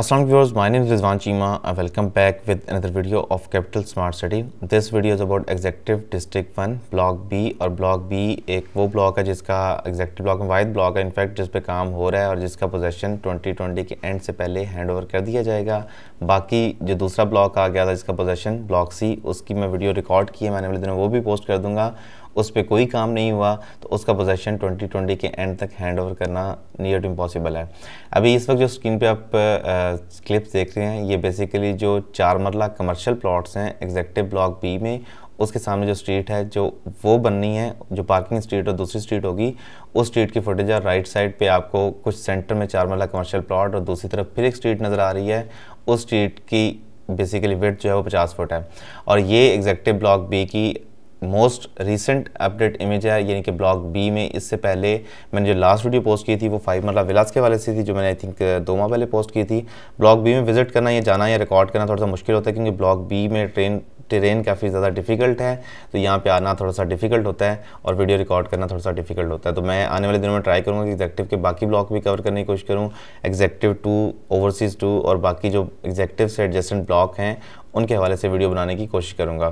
Assalamu viewers, my name is Rizwan Chima. I welcome back with another video of Capital Smart City. This video is about Executive District block B और block B एक वो block है जिसका executive block वाइद block है in fact जिस पे काम हो रहा है और जिसका पोजेशन 2020 के एंड से पहले हैंड ओवर कर दिया जाएगा बाकी जो दूसरा ब्लॉक आ गया था जिसका पोजेशन ब्लॉक सी उसकी मैं वीडियो रिकॉर्ड की है मैंने अगले दिनों वो भी पोस्ट कर दूँगा उस पर कोई काम नहीं हुआ तो उसका पोजेशन ट्वेंटी ट्वेंटी के एंड तक हैंड ओवर करना नियर टू इम्पॉसिबल है अभी इस वक्त जो स्क्रीन पे आप क्लिप्स देख रहे हैं ये बेसिकली जो चार मरला कमर्शियल प्लॉट्स हैं एग्जेक्टिव ब्लॉक बी में उसके सामने जो स्ट्रीट है जो वो बननी है जो पार्किंग स्ट्रीट और दूसरी स्ट्रीट होगी उस स्ट्रीट की फुटेज है राइट साइड पे आपको कुछ सेंटर में चार मरला कमर्शियल प्लॉट और दूसरी तरफ फिर एक स्ट्रीट नज़र आ रही है उस स्ट्रीट की बेसिकली वेट जो है वो पचास फुट है और ये एग्जेक्टिव ब्लॉक बी की मोस्ट रिसेंट अपडेट इमेज है यानी कि ब्लॉक बी में इससे पहले मैंने जो लास्ट वीडियो पोस्ट की थी वो फाइव मरला विलास के वाले से थी जो मैंने आई थिंक दो माह पहले पोस्ट की थी ब्लॉक बी में विजिट करना या जाना या रिकॉर्ड करना थोड़ा सा मुश्किल होता है क्योंकि ब्लॉक बी में ट्रेन ट्रेन काफ़ी ज़्यादा डिफ़िकल्ट है तो यहाँ पे आना थोड़ा सा डिफ़िकल्ट होता है और वीडियो रिकॉर्ड करना थोड़ा सा डिफ़िकल्ट होता है तो मैं आने वाले दिनों में ट्राई करूँगा कि एग्जेक्टिव के बाकी ब्लॉक भी कवर करने की कोशिश करूँ एग्जेक्टिव टू ओवरसीज़ टू और बाकी जो एग्जेक्टिव से एडजस्टेंट ब्लॉक हैं उनके हवाले से वीडियो बनाने की कोशिश करूँगा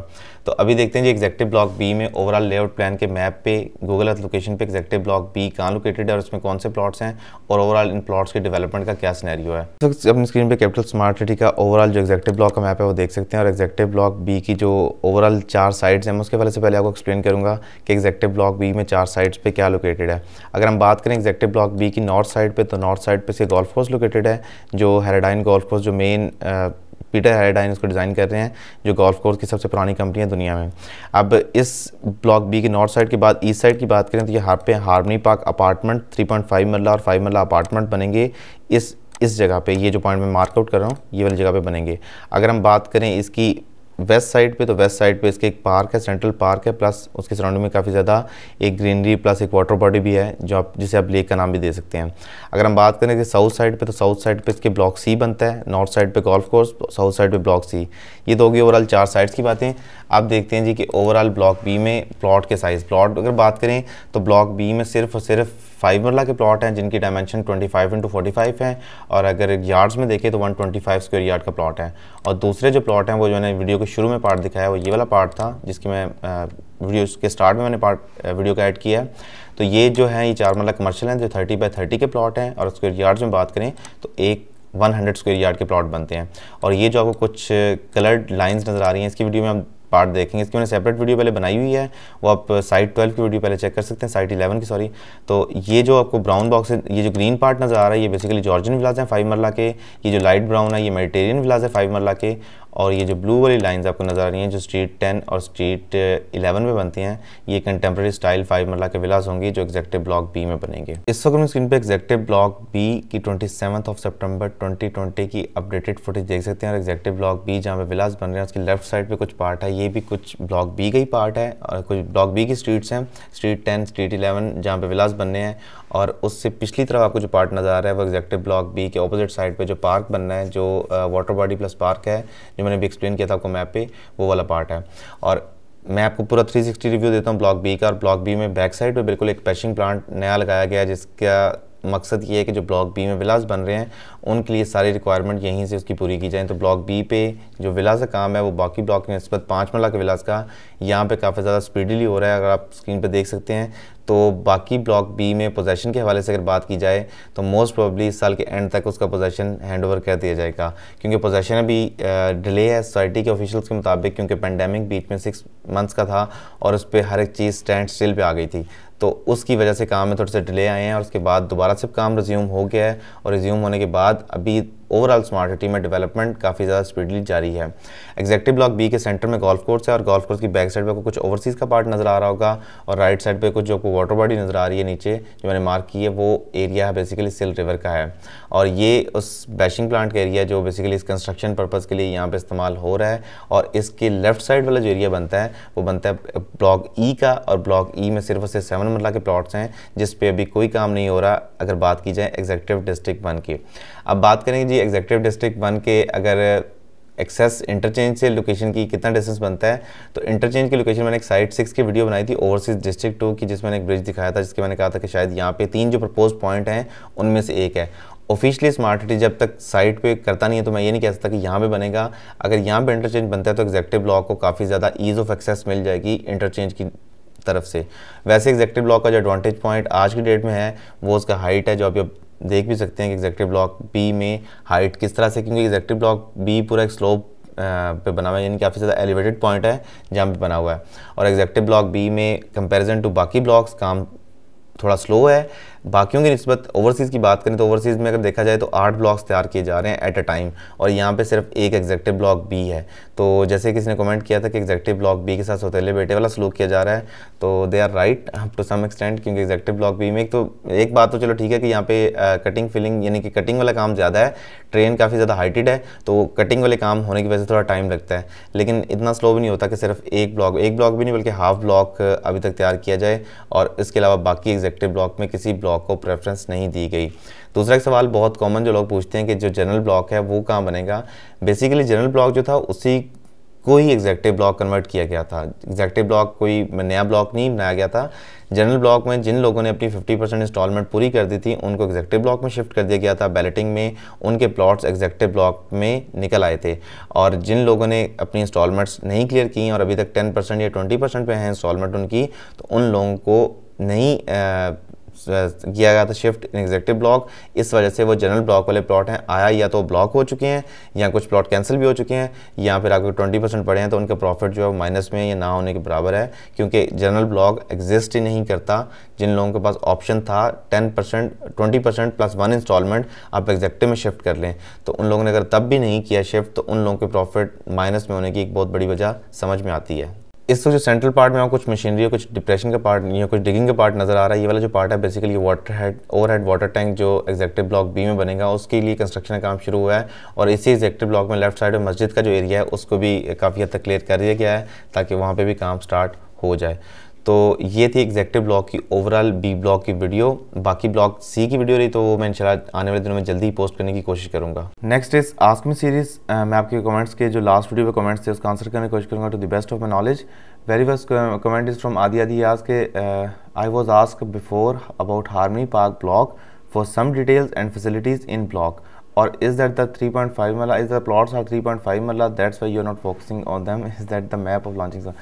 तो अभी देखते हैं जी एग्जैक्टिव ब्लॉक बी में ओवरऑल लेआउट प्लान के मैप पे गूगल अर्थ लोकेशन पे एग्जैक्टिव ब्लॉक बी कहाँ लोकेटेड है और उसमें कौन से प्लॉट्स हैं और ओवरऑल इन प्लॉट्स के डेवलपमेंट का क्या सिनेरियो है तो अपनी स्क्रीन पे कैपिटल स्मार्ट सिटी का ओवरऑल जो एग्जैक्टिव ब्लॉक का मैप है वो देख सकते हैं और एग्जैक्टिव ब्लॉक बी की जो ओवरऑल चार साइड्स हैं उसके पहले से पहले आपको एक्सप्लेन करूँगा कि एग्जैक्टिव ब्लॉक बी में चार साइड्स पर क्या लोकेटेड है अगर हम बात करें एग्जैक्टिव ब्लॉक बी की नॉर्थ साइड पर तो नॉर्थ साइड पर से गोल्फ कोर्स लोकेटेड है जो हेराडाइन गोल्फ कोर्स जो मेन पीटर हेराडाइन उसको डिज़ाइन कर रहे हैं जो गोल्फ कोर्स की सबसे पुरानी कंपनी है दुनिया में अब इस ब्लॉक बी के नॉर्थ साइड के बाद ईस्ट साइड की बात करें तो ये यहाँ पे हार्मनी पार्क अपार्टमेंट 3.5 मरला और 5 मरला अपार्टमेंट बनेंगे इस इस जगह पे ये जो पॉइंट मैं मार्कआउट कर रहा हूँ ये वाली जगह पे बनेंगे अगर हम बात करें इसकी वेस्ट साइड पे तो वेस्ट साइड पे इसके एक पार्क है सेंट्रल पार्क है प्लस उसके सराउंडिंग में काफ़ी ज़्यादा एक ग्रीनरी प्लस एक वाटर बॉडी भी है जो आप जिसे आप लेक का नाम भी दे सकते हैं अगर हम बात करें कि साउथ साइड पे तो साउथ साइड पे इसके ब्लॉक सी बनता है नॉर्थ साइड पे गोल्फ कोर्स साउथ साइड पे ब्लॉक सी ये तो होगी ओवरऑल चार साइड्स की बातें आप देखते हैं जी कि ओवरऑल ब्लॉक बी में प्लॉट के साइज़ प्लॉट अगर बात करें तो ब्लॉक बी में सिर्फ और सिर्फ फाइव मरला के प्लॉट हैं जिनकी डायमेंशन 25 फाइव इंटू फोर्टी है और अगर यार्ड्स में देखें तो 125 स्क्वायर यार्ड का प्लॉट है और दूसरे जो प्लॉट हैं वो जो मैंने वीडियो के शुरू में पार्ट दिखाया वो ये वाला पार्ट था जिसकी मैं वीडियो के स्टार्ट में मैंने पार्ट वीडियो का ऐड किया है तो ये जो है ये चार मरला कमर्शल हैं जो थर्टी बाई थर्टी के प्लॉट हैं और स्क्वेयर यार्ड्स में बात करें तो एक 100 स्क्वायर यार्ड के प्लॉट बनते हैं और ये जो आपको कुछ कलर्ड लाइंस नज़र आ रही हैं इसकी वीडियो में आप पार्ट देखेंगे इसकी मैंने सेपरेट वीडियो पहले बनाई हुई है वो आप साइट uh, ट्वेल्व की वीडियो पहले चेक कर सकते हैं साइट इलेवन की सॉरी तो ये जो आपको ब्राउन बॉक्स है ये जो ग्रीन पार्ट नज़र आ रहा है ये बेसिकली जॉर्जियन विलाज है फाइव मरला के ये जो लाइट ब्राउन है ये मेडिटेरियन विलाज है फाइव मरला के और ये जो ब्लू वाली लाइंस आपको नज़र आ रही हैं जो स्ट्रीट टेन और स्ट्रीट इलेवन में बनती हैं ये कंटेम्प्रेरी स्टाइल फाइव मरला के विलास होंगी जो एग्जेक्टिव ब्लॉक बी में बनेंगे इस वक्त हम स्क्रीन पर एग्जेक्टिव ब्लॉक बी की twenty of September twenty twenty की अपडेटेड फुटेज देख सकते हैं और एग्जेक्टिव ब्लॉक बी जहाँ पर विलास बन रहे हैं उसकी लेफ्ट साइड पर कुछ पार्ट है ये भी कुछ ब्लॉक बी का ही पार्ट है और कुछ ब्लॉक बी की स्ट्रीट्स हैं स्ट्रीट टेन स्ट्रीट इलेवन जहाँ पर विलास बनने हैं और उससे पिछली तरफ आपको जो पार्ट नज़र आ रहा है वो एग्जैक्टिव ब्लॉक बी के ऑपोजिट साइड पे जो पार्क बनना है जो वाटर बॉडी प्लस पार्क है जो मैंने भी एक्सप्लेन किया था आपको मैप पे वो वाला पार्ट है और मैं आपको पूरा 360 रिव्यू देता हूँ ब्लॉक बी का और ब्लॉक बी में बैक साइड पे बिल्कुल एक पैशिंग प्लांट नया लगाया गया है जिसका मकसद ये है कि जो ब्लॉक बी में विलास बन रहे हैं उनके लिए सारी रिक्वायरमेंट यहीं से उसकी पूरी की जाए तो ब्लॉक बी पे जो विलास का काम है वो बाकी ब्लॉक की नस्बत पाँच मरला के विलास का यहाँ पे काफ़ी ज़्यादा स्पीडली हो रहा है अगर आप स्क्रीन पे देख सकते हैं तो बाकी ब्लॉक बी में पोजेशन के हवाले से अगर बात की जाए तो मोस्ट प्रोबली इस साल के एंड तक उसका पोजेशन हैंड ओवर कर दिया जाएगा क्योंकि पोजेशन अभी डिले है सोसाइटी के ऑफिशल्स के मुताबिक क्योंकि पेंडेमिक बीच में सिक्स मंथ्स का था और उस पर हर एक चीज़ स्टैंड स्टिल पर आ गई थी तो उसकी वजह से काम में थोड़े से डिले आए हैं और उसके बाद दोबारा से काम रिज्यूम हो गया है और रिज्यूम होने के बाद अभी ओवरऑल स्मार्ट सिटी में डेवलपमेंट काफ़ी ज़्यादा स्पीडली जारी है एग्जैक्टिव ब्लॉक बी के सेंटर में गोल्फ कोर्स है और गोल्फ कोर्स की बैक साइड पर आपको कुछ ओवरसीज़ का पार्ट नज़र आ रहा होगा और राइट साइड पर कुछ जो आपको वाटर बॉडी नज़र आ रही है नीचे जो मैंने मार्क की है वो एरिया है बेसिकली सिल रिवर का है और ये उस बैशिंग प्लांट का एरिया जो बेसिकली इस कंस्ट्रक्शन पर्पज़ के लिए यहाँ पर इस्तेमाल हो रहा है और इसके लेफ्ट साइड वाला जो एरिया बनता है वो बनता है ब्लॉक ई e का और ब्लॉक ई e में सिर्फ उससे सेवन मरला के प्लाट्स हैं जिस अभी कोई काम नहीं हो रहा अगर बात की जाए एग्जेक्टिव डिस्ट्रिक्ट वन की अब बात करेंगे जी एग्जेक्टिव डिस्ट्रिक्ट वन के अगर एक्सेस इंटरचेंज से लोकेशन की कितना डिस्टेंस बनता है तो इंटरचेंज की लोकेशन मैंने एक साइड सिक्स की वीडियो बनाई थी ओवरसीज डिस्ट्रिक्ट टू की जिसमें एक ब्रिज दिखाया था जिसके मैंने कहा था कि शायद यहाँ पे तीन जो प्रपोज पॉइंट हैं उनमें से एक है ऑफिशियली स्मार्ट सिटी जब तक साइट पे करता नहीं है तो मैं ये नहीं कह सकता कि यहाँ पे बनेगा अगर यहाँ पे इंटरचेंज बनता है तो एग्जेक्टिव ब्लॉक को काफ़ी ज़्यादा ईज़ ऑफ एक्सेस मिल जाएगी इंटरचेंज की तरफ से वैसे एग्जेक्टिव ब्लॉक का जो एडवांटेज पॉइंट आज की डेट में है वो उसका हाइट है जो अभी देख भी सकते हैं कि एग्जैक्टिव ब्लॉक बी में हाइट किस तरह से क्योंकि एग्जैक्टिव ब्लॉक बी पूरा एक स्लोप पे बना हुआ है यानी काफ़ी ज़्यादा एलिवेटेड पॉइंट है जहाँ पे बना हुआ है और एग्जैक्टिव ब्लॉक बी में कंपैरिजन टू बाकी ब्लॉक्स काम थोड़ा स्लो है बाकियों की नस्बत ओवरसीज़ की बात करें तो ओवरसीज़ में अगर देखा जाए तो आठ ब्लॉक्स तैयार किए जा रहे हैं एट अ टाइम और यहाँ पे सिर्फ एक एग्जेक्टिव ब्लॉक बी है तो जैसे किसी ने कमेंट किया था कि एग्जेक्टिव ब्लॉक बी के साथ सौतेले बेटे वाला सलूक किया जा रहा है तो they are right up to some extent क्योंकि एग्जेक्टिव ब्लॉक बी में एक तो एक बात तो चलो ठीक है कि यहाँ पे कटिंग फिलिंग यानी कि कटिंग वाला काम ज़्यादा है ट्रेन काफ़ी ज़्यादा हाइटेड है तो कटिंग वाले काम होने की वजह से थोड़ा टाइम लगता है लेकिन इतना स्लो भी नहीं होता कि सिर्फ एक ब्लॉक एक ब्लॉक भी नहीं बल्कि हाफ ब्लॉक अभी तक तैयार किया जाए और इसके अलावा बाकी एग्जेक्टिव ब्लॉक में किसी ब्लॉक ब्लॉक को प्रेफरेंस नहीं दी गई दूसरा एक सवाल बहुत कॉमन जो लोग पूछते हैं कि जो जनरल ब्लॉक है वो कहाँ बनेगा बेसिकली जनरल ब्लॉक जो था उसी को ही एग्जैक्टिव ब्लॉक कन्वर्ट किया गया था एग्जैक्टिव ब्लॉक कोई नया ब्लॉक नहीं बनाया गया था जनरल ब्लॉक में जिन लोगों ने अपनी 50 परसेंट इंस्टॉलमेंट पूरी कर दी थी उनको एग्जैक्टिव ब्लॉक में शिफ्ट कर दिया गया था बैलेटिंग में उनके प्लॉट्स एग्जैक्टिव ब्लॉक में निकल आए थे और जिन लोगों ने अपनी इंस्टॉलमेंट्स नहीं क्लियर की और अभी तक टेन परसेंट या ट्वेंटी परसेंट पर हैं इंस्टॉलमेंट उनकी तो उन लोगों को नहीं आ, किया गया था शिफ्ट इन एग्जेक्टिव ब्लॉक इस वजह से वो जनरल ब्लॉक वाले प्लॉट हैं आया या तो ब्लॉक हो चुके हैं या कुछ प्लॉट कैंसिल भी हो चुके हैं या फिर आपके ट्वेंटी परसेंट पड़े हैं तो उनका प्रॉफिट जो है माइनस में या ना होने के बराबर है क्योंकि जनरल ब्लॉक एग्जिस्ट ही नहीं करता जिन लोगों के पास ऑप्शन था ten percent twenty percent plus one instalment आप एग्जेक्टिव में शिफ्ट कर लें तो उन लोगों ने अगर तब भी नहीं किया शिफ्ट तो उन लोगों के प्रॉफिट माइनस में होने की एक बहुत बड़ी वजह समझ में आती है इस जो सेंट्रल पार्ट में कुछ मशीनरी कुछ डिप्रेशन का पार्ट या कुछ डिगिंग का पार्ट नज़र आ रहा है ये वाला जो पार्ट है basically water head over head water tank जो एग्जेक्टिव ब्लॉक बी में बनेगा उसके लिए कंस्ट्रक्शन का काम शुरू हुआ है और इसी एग्जेक्टिव ब्लॉक में लेफ्ट साइड में मस्जिद का जो एरिया है उसको भी काफ़ी हद तक क्लियर कर दिया गया है ताकि वहाँ पर भी काम स्टार्ट हो जाए तो ये थी एग्जैक्टिव ब्लॉक की ओवरऑल बी ब्लॉक की वीडियो बाकी ब्लॉक सी की वीडियो रही तो वो मैं इंशाल्लाह आने वाले दिनों में जल्दी ही पोस्ट करने की कोशिश करूँगा next is ask me series मैं आपके कमेंट्स के जो लास्ट वीडियो पे कमेंट्स थे उसका आंसर करने की कोशिश करूँगा to the best of my knowledge very first comment is from आदि आदि आज के I was ask before about हारमी park block for some details and facilities in block or is that the 3.5 mala is the plots are 3.5 that's why you are not focusing on them is that the map of launching sir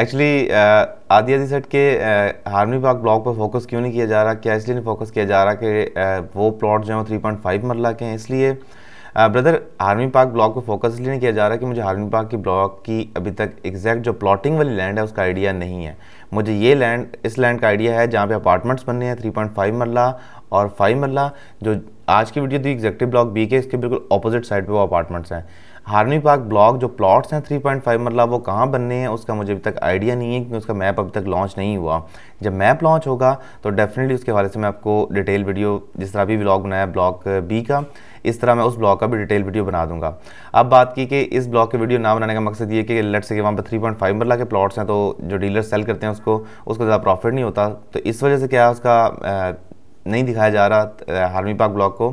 actually आदि आदि सेट के हार्मी park block पर focus क्यों नहीं किया जा रहा क्या इसलिए नहीं फोकस किया जा रहा कि uh, वो प्लॉट जो है थ्री पॉइंट फाइव मरला के हैं इसलिए ब्रदर हार्मी पार्क ब्लॉक पर फोकस इसलिए नहीं किया जा रहा कि मुझे हार्मी पार्क की ब्लॉक की अभी तक एग्जैक्ट जो प्लॉटिंग वाली लैंड है उसका आइडिया नहीं है मुझे ये लैंड इस लैंड का आइडिया है जहाँ पे अपार्टमेंट्स बनने हैं थ्री पॉइंट फाइव मरला और फाइव मरला जो आज की वीडियो थी एग्जैक्टिव ब्लॉक बी के इसके बिल्कुल अपोजिट साइड पर वो अपार्टमेंट्स हैं हार्मी पार्क ब्लॉक जो प्लॉट्स हैं 3.5 मतलब वो कहाँ बनने हैं उसका मुझे अभी तक आइडिया नहीं है क्योंकि उसका मैप अभी तक लॉन्च नहीं हुआ जब मैप लॉन्च होगा तो डेफिनेटली उसके हवाले से मैं आपको डिटेल वीडियो जिस तरह भी ब्लॉग बनाया ब्लॉक बी का इस तरह मैं उस ब्लॉग का भी डिटेल वीडियो बना दूंगा अब बात की कि इस ब्लॉग के वीडियो ना बनाने का मकसद ये कि लट से कि वहाँ पर थ्री पॉइंट फाइव मरला के प्लॉट्स हैं तो जो डीलर सेल करते हैं उसको उसको ज़्यादा प्रॉफिट नहीं होता तो इस वजह से क्या उसका नहीं दिखाया जा रहा हार्मी पार्क ब्लॉक को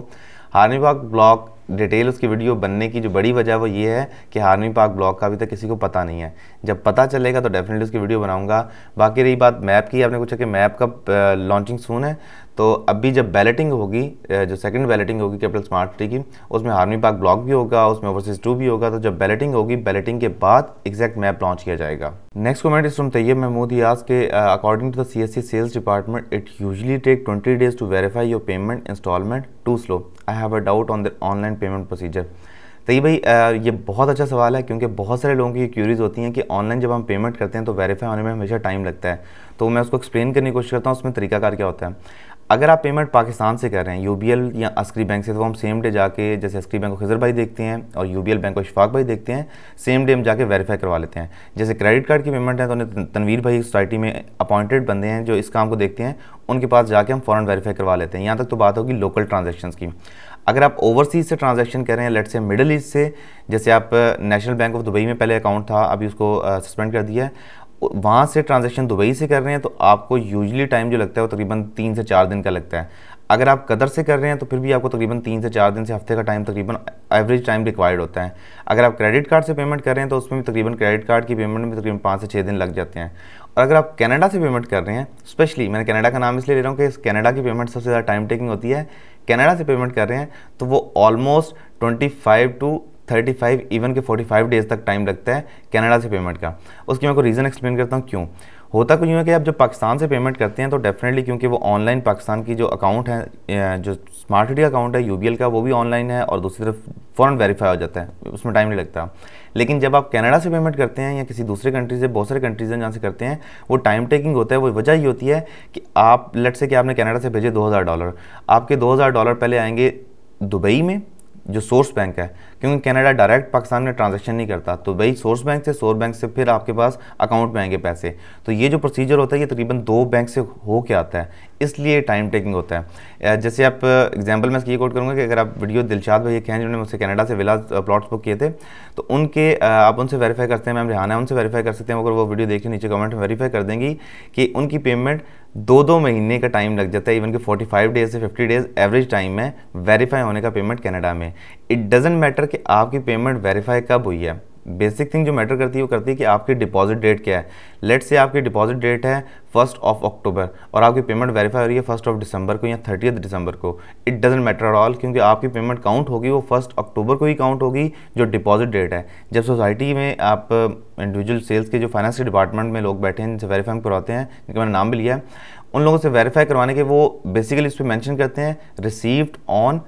हार्मी पार्क ब्लॉक डिटेल उसकी वीडियो बनने की जो बड़ी वजह वो ये है कि आर्मी पार्क ब्लॉक का अभी तक किसी को पता नहीं है जब पता चलेगा तो डेफिनेटली उसकी वीडियो बनाऊंगा बाकी रही बात मैप की आपने पूछा कि मैप का लॉन्चिंग सून है तो अभी जब बैलेटिंग होगी जो सेकंड बैलेटिंग होगी कैपिटल स्मार्ट सिटी की उसमें हार्मी पार्क ब्लॉक भी होगा उसमें ओवरसीज टू भी होगा तो जब बैलेटिंग होगी बैलेटिंग के बाद एग्जैक्ट मैप लॉन्च किया जाएगा next comment is from Tayyab Mahmood याज के according to the C S C sales department it usually take twenty days to verify your payment instalment too slow I have a doubt on the online payment procedure सही भाई ये बहुत अच्छा सवाल है क्योंकि बहुत सारे लोगों की क्यूरीज होती हैं कि ऑनलाइन जब हम पेमेंट करते हैं तो वेरीफाई होने में हमेशा टाइम लगता है तो मैं उसको एक्सप्लेन करने की कोशिश करता हूँ उसमें तरीकाकार क्या होता है अगर आप पेमेंट पाकिस्तान से कर रहे हैं यूबीएल या अस्करी बैंक से तो हम सेम डे जाके जैसे अस्करी बैंक को खजर भाई देखते हैं और यूबीएल बैंक को इशफाक भाई देखते हैं सेम डे हम जाके वेरीफाई करवा लेते हैं जैसे क्रेडिट कार्ड की पेमेंट है तो उन्हें तनवीर भाई सोसाइटी में अपॉइंटेड बंदे हैं जो इस काम को देखते हैं उनके पास जाके हम फॉरन वेरीफाई करवा लेते हैं यहाँ तक तो बात होगी लोकल ट्रांजेक्शन की अगर आप ओवरसीज से ट्रांजेक्शन कर रहे हैं लेट से मिडल ईस्ट से जैसे आप नेशनल बैंक ऑफ दुबई में पहले अकाउंट था अभी उसको सस्पेंड uh, कर दिया है वहाँ से ट्रांजेक्शन दुबई से कर रहे हैं तो आपको यूजली टाइम जो लगता है वो तकरीबन तीन से चार दिन का लगता है अगर आप कदर से कर रहे हैं तो फिर भी आपको तकरीबन तीन से चार दिन से हफ्ते का टाइम तकरीबन एवरेज टाइम रिक्वायर्ड होता है अगर आप क्रेडिट कार्ड से पेमेंट कर रहे हैं तो उसमें भी तकरीबन क्रेडिट कार्ड की पेमेंट में तकरीबन पाँच से छः दिन लग जाते हैं और अगर आप कनाडा से पेमेंट कर रहे हैं स्पेशली मैंने कनाडा का नाम इसलिए ले रहा हूँ कि कनाडा की पेमेंट सबसे ज़्यादा टाइम टेकिंग होती है कनाडा से पेमेंट कर रहे हैं तो वो almost twenty five to thirty five even के फोर्टी फाइव डेज तक टाइम लगता है कनाडा से पेमेंट का उसकी मैं को रीज़न एक्सप्लेन करता हूँ क्यों होता क्यों यूँ है कि आप जब पाकिस्तान से पेमेंट करते हैं तो डेफिनेटली क्योंकि वो ऑनलाइन पाकिस्तान की जो अकाउंट है जो स्मार्ट सिटी अकाउंट है यू का वो भी ऑनलाइन है और दूसरी तरफ फ़ौरन वेरीफाई हो जाता है उसमें टाइम नहीं लगता लेकिन जब आप कनाडा से पेमेंट करते हैं या किसी दूसरे कंट्री से बहुत सारे कंट्रीज हैं जहाँ से करते हैं वो टाइम टेकिंग होता है वो वजह ये होती है कि आप लट से कि आपने कनाडा से भेजे 2000 डॉलर आपके 2000 डॉलर पहले आएंगे दुबई में जो सोर्स बैंक है क्योंकि कनाडा डायरेक्ट पाकिस्तान में ट्रांजेक्शन नहीं करता तो भाई सोर्स बैंक से सोर्स बैंक से फिर आपके पास अकाउंट में आएंगे पैसे तो ये जो प्रोसीजर होता है ये तकरीबन दो बैंक से हो के आता है इसलिए टाइम टेकिंग होता है जैसे आप एग्जाम्पल मैं इसकी कोट करूँगा कि अगर आप वीडियो दिलशाद भैया कहें जिन्होंने मुझसे कनाडा से विलाज प्लॉट्स बुक किए थे तो उनके आप उनसे वेरीफाई करते हैं मैम रिहाना उनसे वेरीफाई कर सकते हैं अगर वो वीडियो देखिए नीचे कमेंट में वेरीफाई कर देंगी कि उनकी पेमेंट दो दो महीने का टाइम लग जाता है इवन कि 45 डेज से 50 डेज एवरेज टाइम में वेरीफाई होने का पेमेंट कनाडा में इट डजेंट मैटर कि आपकी पेमेंट वेरीफाई कब हुई है बेसिक थिंग जो मैटर करती है वो करती है कि आपकी डिपॉजिट डेट क्या है लेट से आपकी डिपॉजिट डेट है फर्स्ट ऑफ अक्टूबर और आपकी पेमेंट वेरीफाई हो रही है फर्स्ट ऑफ दिसंबर को या थर्टियथ दिसंबर को it doesn't matter at all क्योंकि आपकी पेमेंट काउंट होगी वो फर्स्ट अक्टूबर को ही काउंट होगी जो डिपॉजिट डेट है जब सोसाइटी में आप इंडिविजुअल सेल्स के जो फाइनेंस के डिपार्टमेंट में लोग बैठे हैं जिनसे वेरीफाई करवाते हैं जिनका मैंने नाम भी लिया है उन लोगों से वेरीफाई करवाने के वो बेसिकली इस पर मैंशन करते हैं रिसीव्ड ऑन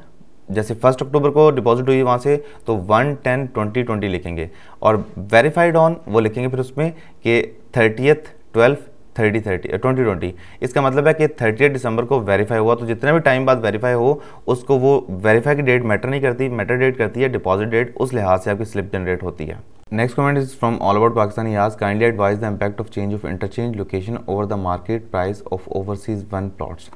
जैसे फर्स्ट अक्टूबर को डिपॉजिट हुई वहाँ से तो वन टेन ट्वेंटी ट्वेंटी लिखेंगे और वेरीफाइड ऑन वो लिखेंगे फिर उसमें कि thirtieth twelfth thirty thirty twenty twenty इसका मतलब है कि थर्टी दिसंबर को वेरीफाई हुआ तो जितने भी टाइम बाद वेरीफाई हो उसको वो वेरीफाई की डेट मैटर नहीं करती मैटर डेट करती है डिपॉजिट डेट उस लिहाज से आपकी स्लिप जनरेट होती है next comment is from all about Pakistan याज kindly advise the impact of change of interchange location over the market price of overseas one plots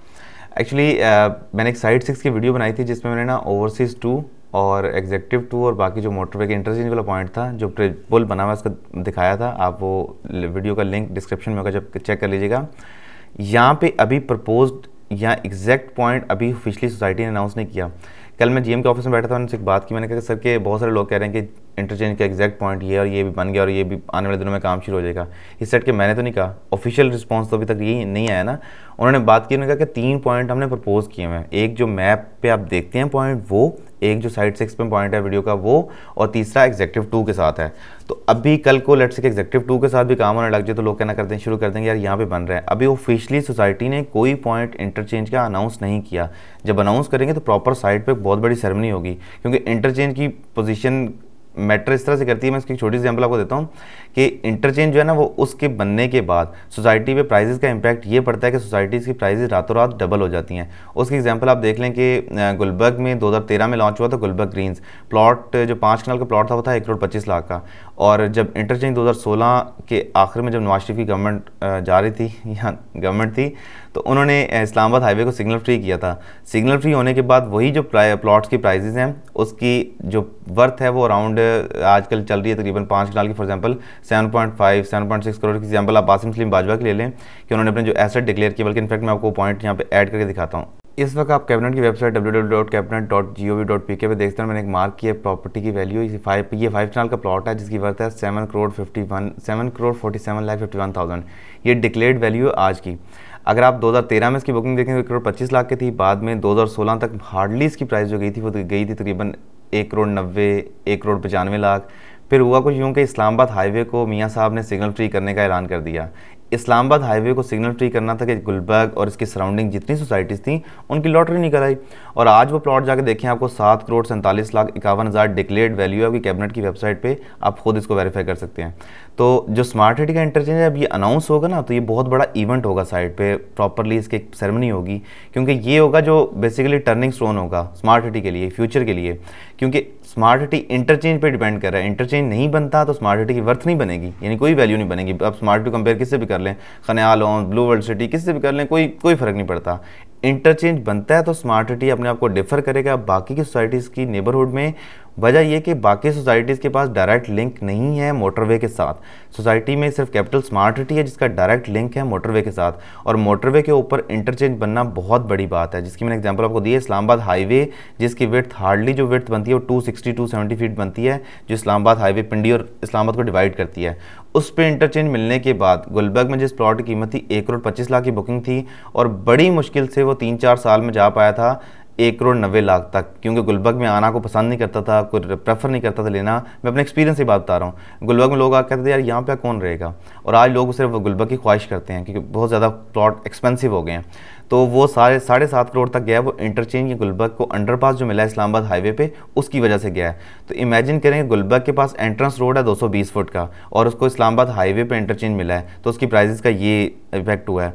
actually uh, मैंने एक साइड सिक्स की वीडियो बनाई थी जिसमें मैंने ना ओवरसीज़ टू और एग्जेक्टिव टू और बाकी जो मोटरवे के इंटरचेंज वाला पॉइंट था जो पुल बना हुआ उसका दिखाया था आप वो वीडियो का लिंक डिस्क्रिप्शन में होगा जब चेक कर लीजिएगा यहाँ पे अभी प्रपोज्ड या एग्जैक्ट पॉइंट अभी ऑफिशली सोसाइटी ने अनाउंस नहीं किया कल मैं जीएम के ऑफिस में बैठा था उनसे एक बात की मैंने कहा सर के बहुत सारे लोग कह रहे हैं कि इंटरचेंज का एग्जैक्ट पॉइंट ये और ये भी बन गया और ये भी आने वाले दिनों में काम शुरू हो जाएगा इस सेट के मैंने तो नहीं कहा ऑफिशियल रिस्पॉन्स तो अभी तक यही नहीं आया ना उन्होंने बात की उन्होंने कहा कि तीन पॉइंट हमने प्रपोज किए हुए हैं एक जो मैप पे आप देखते हैं पॉइंट वो एक जो साइड सिक्स में पॉइंट है वीडियो का वो और तीसरा एग्जेक्टिव टू के साथ है तो अभी कल को लेट्स के एग्जेक्टिव टू के साथ भी काम होने लग जाए तो लोग कहना करते हैं शुरू कर देंगे यार यहाँ पे बन रहे हैं अभी ऑफिशियली सोसाइटी ने कोई पॉइंट इंटरचेंज का अनाउंस नहीं किया जब अनाउंस करेंगे तो प्रॉपर साइड पर बहुत बड़ी सेरेमनी होगी क्योंकि इंटरचेंज की पोजिशन मैटर इस तरह से करती है मैं इसकी छोटी सी एग्जाम्पल आपको देता हूँ कि इंटरचेंज जो है ना वो उसके बनने के बाद सोसाइटी पे प्राइजेस का इम्पैक्ट ये पड़ता है कि सोसाइटीज़ की प्राइजेज रातों रात डबल हो जाती हैं उसकी एग्जाम्पल आप देख लें कि गुलबर्ग में 2013 में लॉन्च हुआ था गुलबर्ग ग्रीन्स प्लॉट जो पाँच कनाल का प्लॉट था वो था एक करोड़ पच्चीस लाख का और जब इंटरचेंज दो के आखिर में जब नवाज शरीफ की गवर्नमेंट जा रही थी या गवर्नमेंट थी तो उन्होंने इस्लामाबाद हाईवे को सिग्नल फ्री किया था सिग्नल फ्री होने के बाद वही जो प्लॉट्स की प्राइजेज़ हैं उसकी जो वर्थ है वो अराउंड आजकल चल रही है तकरीबन पाँच कनाल की four seven point six crore की एग्जाम्पल आप आसिम सलीम बाजवा की ले लें कि उन्होंने अपने जो एसेट डिक्लेयर किया बल्कि इनफैक्ट मैं आपको पॉइंट यहाँ पे एड करके दिखाता हूँ इस वक्त आप कैबिनेट की website W W dot cabinet dot G O V dot P K पे देखते हैं मैंने एक मार्क किया प्रॉपर्टी की वैल्यू इसी फाइव ये फाइव चैनल का प्लॉट है जिसकी वर्थ है seven crore fifty one seven crore forty seven lakh fifty one thousand ये डिक्लेयर्ड वैल्यू है आज की अगर आप 2013 में इसकी बुकिंग देखें तो एक करोड़ पच्चीस लाख की थी बाद में 2016 तक हार्डली इसकी प्राइस जो गई थी वो तो गई थी तकरीबन एक करोड़ नब्बे एक करोड़ पचानवे लाख फिर हुआ कुछ यूँ कि इस्लामाबाद हाईवे को मियाँ साहब ने सिग्नल फ्री करने का ऐलान कर दिया इस्लामाबाद हाईवे को सिग्नल फ्री करना था कि गुलबर्ग और इसकी सराउंडिंग जितनी सोसाइटीज़ थी उनकी लॉटरी निकल आई और आज वो प्लॉट जाके देखें आपको सात करोड़ सैंतालीस लाख इक्यावन हज़ार डिक्लेयर्ड वैल्यू है आपकी कैबिनेट की वेबसाइट पर आप खुद इसको वेरीफाई कर सकते हैं तो जो स्मार्ट सिटी का इंटरचेंज अब ये अनाउंस होगा ना तो ये बहुत बड़ा इवेंट होगा साइड पर प्रॉपरली इसकी एक सेरेमनी होगी क्योंकि ये होगा जो बेसिकली टर्निंग स्टोन होगा स्मार्ट सिटी के लिए फ्यूचर के लिए क्योंकि स्मार्ट सिटी इंटरचेंज पे डिपेंड कर रहा है इंटरचेंज नहीं बनता तो स्मार्ट सिटी की वर्थ नहीं बनेगी यानी कोई वैल्यू नहीं बनेगी आप स्मार्ट सिटी कंपेयर किससे भी कर लें खनयाल हो ब्लू वर्ल्ड सिटी किससे भी कर लें कोई कोई फ़र्क नहीं पड़ता इंटरचेंज बनता है तो स्मार्ट सिटी अपने आप को डिफर करेगा बाकी की सोसाइटीज़ की नेबरहुड में वजह यह कि बाकी सोसाइटीज़ के पास डायरेक्ट लिंक नहीं है मोटरवे के साथ सोसाइटी में सिर्फ कैपिटल स्मार्ट सिटी है जिसका डायरेक्ट लिंक है मोटरवे के साथ और मोटरवे के ऊपर इंटरचेंज बनना बहुत बड़ी बात है जिसकी मैंने एग्जांपल आपको दी है इस्लामाबाद हाईवे जिसकी विर्थ हार्डली जो विर्थ बनती है वो two sixty two seventy feet बनती है जो इस्लामाबाद हाईवे पिंडी और इस्लामाबाद को डिवाइड करती है उस पर इंटरचेंज मिलने के बाद गुलबर्ग में जिस प्लॉट की कीमत थी एक करोड़ पच्चीस लाख की बुकिंग थी और बड़ी मुश्किल से वो तीन चार साल में जा पाया था एक करोड़ नब्बे लाख तक क्योंकि गुलबर्ग में आना को पसंद नहीं करता था कोई प्रेफर नहीं करता था लेना मैं अपने एक्सपीरियंस से बात बता रहा हूँ गुलबर्ग में लोग आ कहते थे यार यहाँ पे कौन रहेगा और आज लोग सिर्फ गुलबर्ग की ख्वाहिश करते हैं क्योंकि बहुत ज़्यादा प्लॉट एक्सपेंसिव हो गए हैं तो वो साढ़े साढ़े सात करोड़ तक गया वो इंटरचेंज या गुलबर्ग को अंडरपास जो मिला इस्लामाबाद हाईवे पे उसकी वजह से गया है तो इमेजिन करें गुलबर्ग के पास एंट्रेंस रोड है 220 फुट का और उसको इस्लामाबाद हाईवे पे इंटरचेंज मिला है तो उसकी प्राइजेस का ये इफेक्ट हुआ है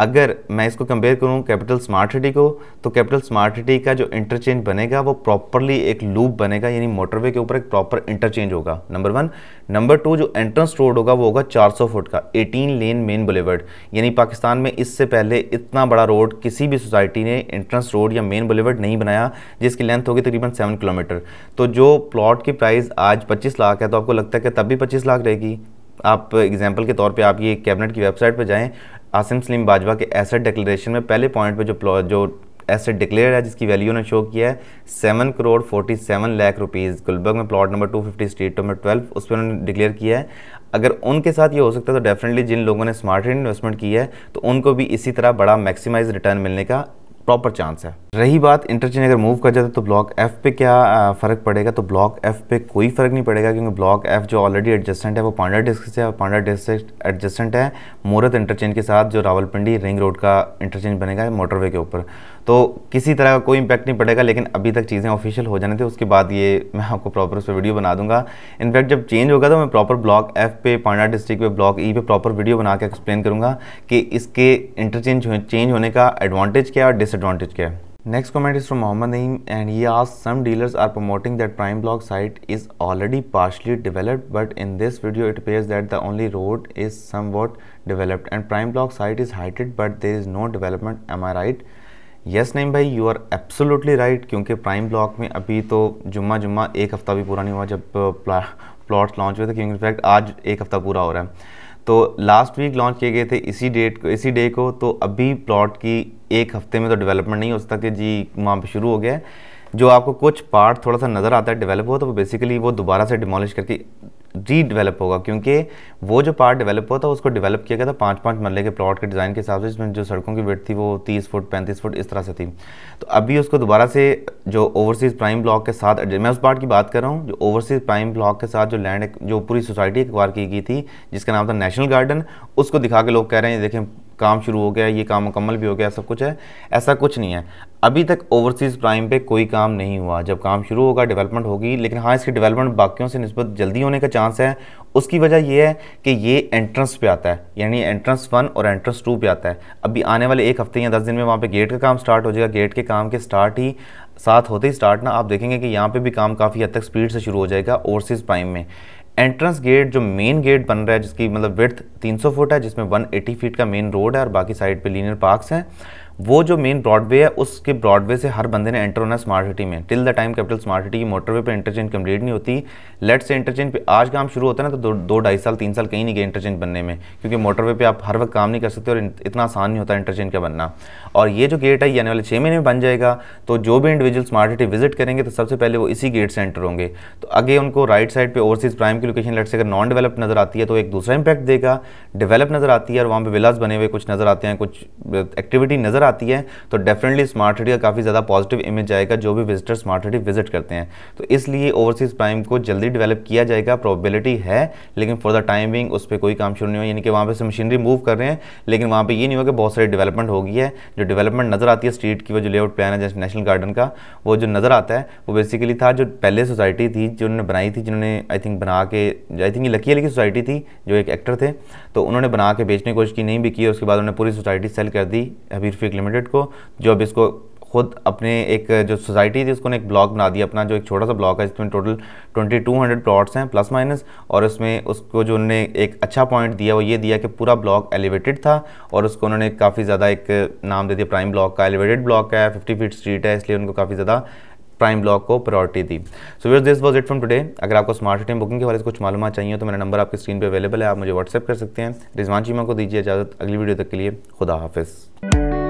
अगर मैं इसको कंपेयर करूँ कैपिटल स्मार्ट सिटी को तो कैपिटल स्मार्ट सिटी का जो इंटरचेंज बनेगा वो प्रॉपरली एक लूप बनेगा यानी मोटरवे के ऊपर एक प्रॉपर इंटरचेंज होगा नंबर वन नंबर टू जो एंट्रेंस रोड होगा वो होगा 400 फुट का 18 लेन मेन बुलेवर्ड यानी पाकिस्तान में इससे पहले इतना बड़ा रोड किसी भी सोसाइटी ने एंट्रेंस रोड या मेन बुलेवर्ड नहीं बनाया जिसकी लेंथ होगी तकरीबन सेवन किलोमीटर तो जो प्लॉट की प्राइस आज पच्चीस लाख है तो आपको लगता है कि तब भी पच्चीस लाख रहेगी आप एग्जाम्पल के तौर पे आप ये कैबिनेट की वेबसाइट पर जाएं आसिम सलीम बाजवा के एसेट डिक्लेरेशन में पहले पॉइंट पे जो जो एसेट डिक्लेयर है जिसकी वैल्यू ने शो किया है seven crore forty seven lakh rupees Gulberg में plot number two fifty street number twelve उस पर उन्होंने डिक्लेयर किया है अगर उनके साथ ये हो सकता है तो डेफिनेटली जिन लोगों ने स्मार्ट इन्वेस्टमेंट की है तो उनको भी इसी तरह बड़ा मैक्सिमाइज रिटर्न मिलने का प्रॉपर चांस है रही बात इंटरचेंज अगर मूव कर जाता तो ब्लॉक एफ पे क्या फ़र्क पड़ेगा तो ब्लॉक एफ पे कोई फ़र्क नहीं पड़ेगा क्योंकि ब्लॉक एफ जो ऑलरेडी एडजस्टेंट है वो पांडा डिस्क से और पांडा डिस्क एडजस्टेंट है मोरत इंटरचेंज के साथ जो रावलपिंडी रिंग रोड का इंटरचेंज बनेगा मोटरवे के ऊपर तो किसी तरह का कोई इंपैक्ट नहीं पड़ेगा लेकिन अभी तक चीज़ें ऑफिशियल हो जाने थे उसके बाद ये मैं आपको प्रॉपर उस पर वीडियो बना दूंगा इनफैक्ट जब चेंज होगा तो मैं प्रॉपर ब्लॉक एफ पे पांडा डिस्ट्रिक्ट पे ब्लॉक ई e पे प्रॉपर वीडियो बना के एक्सप्लेन करूँगा कि इसके इंटरचेंज चेंज होने का एडवांटेज क्या है और डिस डिसएडवांटेज क्या है next comment is from Mohammad Naeem and ये आज some dealers are promoting that prime block site is already partially developed but in this video it appears that the only road is somewhat developed and prime block site is heighted but there is no development am I right yes Naeem भाई you are absolutely right क्योंकि prime block में अभी तो जुम्मा जुम्मा एक हफ्ता भी पूरा नहीं हुआ जब प्लॉट्स लॉन्च हुए थे क्योंकि इनफैक्ट आज एक हफ्ता पूरा हो रहा है तो लास्ट वीक लॉन्च किए गए थे इसी डेट को इसी डे को तो अभी प्लॉट की एक हफ्ते में तो डेवलपमेंट नहीं हो सकता कि जी वहाँ पर शुरू हो गया है जो आपको कुछ पार्ट थोड़ा सा नज़र आता है डेवलप हो तो वो बेसिकली वो दोबारा से डिमोलिश करके रीडेवलप होगा क्योंकि वो जो पार्ट डेवलप हुआ था उसको डेवलप किया गया था पाँच पाँच मरले के प्लॉट के डिज़ाइन के हिसाब से जिसमें जो सड़कों की वेट थी वो तीस फुट पैंतीस फुट इस तरह से थी तो अभी उसको दोबारा से जो ओवरसीज़ प्राइम ब्लॉक के साथ मैं उस पार्ट की बात कर रहा हूँ जो ओवरसीज़ प्राइम ब्लॉक के साथ जो लैंड जो पूरी सोसाइटी एक्वायर की गई थी जिसका नाम था नेशनल गार्डन उसको दिखा के लोग कह रहे हैं देखें काम शुरू हो गया ये काम मुकम्मल भी हो गया सब कुछ है ऐसा कुछ नहीं है अभी तक ओवरसीज़ प्राइम पे कोई काम नहीं हुआ जब काम शुरू होगा डेवलपमेंट होगी लेकिन हाँ इसकी डेवलपमेंट बाकियों से नस्बत जल्दी होने का चांस है उसकी वजह यह है कि ये एंट्रेंस पे आता है यानी एंट्रेंस वन और एंट्रेंस टू पे आता है अभी आने वाले एक हफ्ते या दस दिन में वहाँ पे गेट का काम स्टार्ट हो जाएगा गेट के काम के स्टार्ट ही साथ होते ही स्टार्ट ना आप देखेंगे कि यहाँ पर भी काम काफ़ी हद तक स्पीड से शुरू हो जाएगा ओवरसीज़ प्राइम में एंट्रेंस गेट जो मेन गेट बन रहा है जिसकी मतलब विर्थ 300 फुट है जिसमें 180 फीट का मेन रोड है और बाकी साइड पे लीनियर पार्क्स हैं वो जो मेन ब्रॉडवे है उसके ब्रॉडवे से हर बंदे ने एंटर होना स्मार्ट सिटी में till the time capital smart city की मोटरवे पे इंटरचेंज कंप्लीट नहीं होती लेट से इंटरचेंज पे आज काम शुरू होता है ना तो दो ढाई साल तीन साल कहीं नहीं गए इंटरचेंज बनने में क्योंकि मोटरवे पे आप हर वक्त काम नहीं कर सकते और इतना आसान नहीं होता इंटरचेंज का बनना और ये जो गेट है ये आने वाले छः महीने में बन जाएगा तो जो भी इंडिविजुअल स्मार्ट सिटी विजिट करेंगे तो सबसे पहले वो इसी गेट से एंटर होंगे तो आगे उनको राइट साइड पर ओवरसीज प्राइम की लोकेशन लेट से अगर नॉन डेवलप नजर आती है तो एक दूसरा इंपैक्ट देगा डेवलप नजर आती है और वहाँ पर विलाज बने हुए कुछ नजर आते हैं कुछ एक्टिविटी नजर आती है तो डेफिनेटली स्मार्ट सिटी का काफ़ी ज़्यादा पॉजिटिव इमेज आएगा जो भी विजिटर स्मार्ट सिटी विजिट करते हैं तो इसलिए ओवरसीज़ प्राइम को जल्दी डेवलप किया जाएगा प्रॉबिलिटी है लेकिन फॉर द टाइमिंग उस पर कोई काम शुरू नहीं हो यानी कि वहाँ पर मशीनरी मूव कर रहे हैं लेकिन वहाँ पर ये नहीं होगा बहुत सारी डेवलपमेंट होगी है जो डेवलपमेंट नज़र आती है स्ट्रीट की वो जो लेआउट प्लान है जैसे नेशनल गार्डन का वो जो नज़र आता है वो बेसिकली था जो पहले सोसाइटी थी जो उन्होंने बनाई थी जिन्होंने आई थिंक बना के आई थिंक ये लकी अली की सोसाइटी थी जो एक एक्टर थे तो उन्होंने बना के बेचने की कोशिश की नहीं भी की उसके बाद उन्होंने पूरी सोसाइटी सेल कर दी हबीर फिक लिमिटेड को जो अब इसको खुद अपने एक जो सोसाइटी थी उसको ने एक ब्लॉक बना दिया अपना जो एक छोटा सा ब्लॉक है जिसमें टोटल 2200 प्लॉट्स हैं प्लस माइनस और उसमें उसको जो उन्होंने एक अच्छा पॉइंट दिया वो ये दिया कि पूरा ब्लॉक एलिवेटेड था और उसको उन्होंने काफ़ी ज़्यादा एक नाम दे दिया प्राइम ब्लॉक का एलिवेटेड ब्लॉक है फिफ्टी फीट स्ट्रीट है इसलिए उनको काफ़ी ज़्यादा प्राइम ब्लॉक को प्रायोरिटी दी so was this was it from today अगर आपको स्मार्ट सिटी बुकिंग के बारे में कुछ मालूम चाहिए तो मेरा नंबर आपकी स्क्रीन पर अवेलेबल है आप मुझे व्हाट्सअप कर सकते हैं रिजवान चीमा को दीजिए इजाज़त अगली वीडियो तक के लिए खुदा हाफिज़